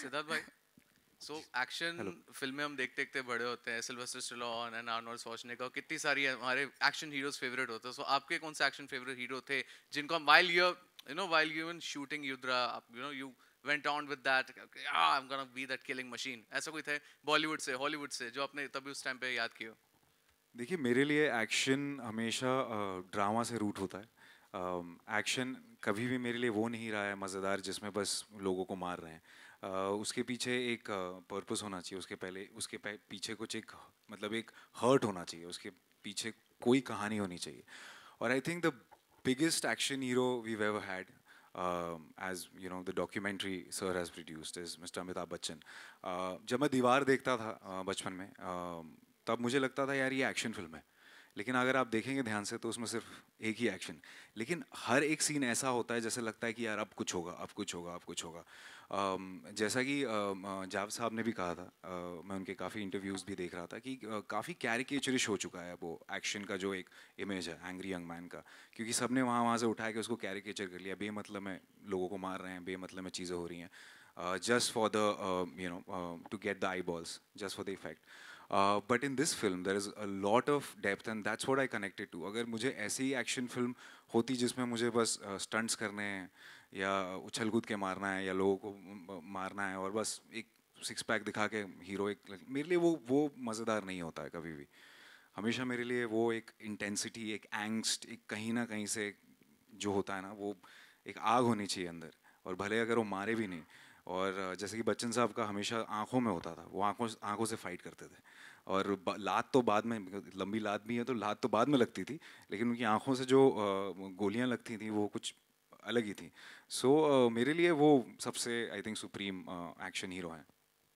सिद्धार्थ भाई so action फिल्में हम देखते देखते बड़े होते हैं Sylvester Stallone and Arnold Schwarzenegger कितनी सारी हमारे एक्शन हीरोज फेवरेट होते हैं सो so, आपके कौन से एक्शन फेवरेट हीरो थे जिनको हम while you you know while you in shooting Yudhra आप you know you went on with that I am gonna be that killing machine ऐसा कोई थे बॉलीवुड से हॉलीवुड से जो आपने तभी उस टाइम पे याद किया देखिए मेरे लिए एक्शन हमेशा ड्रामा से रूट होता है एक्शन कभी भी मेरे लिए वो नहीं रहा है मज़ेदार जिसमें बस लोगों को मार रहे हैं Uh, उसके पीछे एक पर्पस uh, होना चाहिए उसके पहले उसके पीछे कुछ एक मतलब एक हर्ट होना चाहिए उसके पीछे कोई कहानी होनी चाहिए और I think the biggest action hero we have had as you know the documentary sir has produced is mister Amitabh Bachchan जब मैं दीवार देखता था बचपन में तब मुझे लगता था यार ये एक्शन फिल्म है लेकिन अगर आप देखेंगे ध्यान से तो उसमें सिर्फ एक ही एक्शन लेकिन हर एक सीन ऐसा होता है जैसे लगता है कि यार अब कुछ होगा अब कुछ होगा अब कुछ होगा जैसा कि जाव साहब ने भी कहा था मैं उनके काफ़ी इंटरव्यूज़ भी देख रहा था कि काफ़ी कैरिकेचरिश हो चुका है वो एक्शन का जो एक इमेज है एंग्री यंग मैन का क्योंकि सब ने वहाँ वहाँ से उठा के उसको कैरिकेचर कर लिया बेमतलब में लोगों को मार रहे हैं बेमतलब में चीज़ें हो रही हैं just for the you know to get the eye balls just for the effect but in this film there is a lot of depth and that's what I connected to अगर मुझे ऐसी एक्शन फिल्म होती जिसमें मुझे बस stunts uh, करने हैं या उछल कूद के मारना है या लोगों को मारना है और बस एक सिक्स पैक दिखा के हीरो एक मेरे लिए वो वो मज़ेदार नहीं होता है कभी भी हमेशा मेरे लिए वो एक इंटेंसिटी एक एंगस्ट एक कहीं ना कहीं से जो होता है ना वो एक आग होनी चाहिए अंदर और भले अगर वो मारे भी नहीं और जैसे कि बच्चन साहब का हमेशा आंखों में होता था वो आंखों आंखों से फाइट करते थे और लात तो बाद में लंबी लात भी है तो लात तो बाद में लगती थी लेकिन उनकी आंखों से जो गोलियां लगती थी वो कुछ अलग ही थी सो so, मेरे लिए वो सबसे I think supreme action hero हैं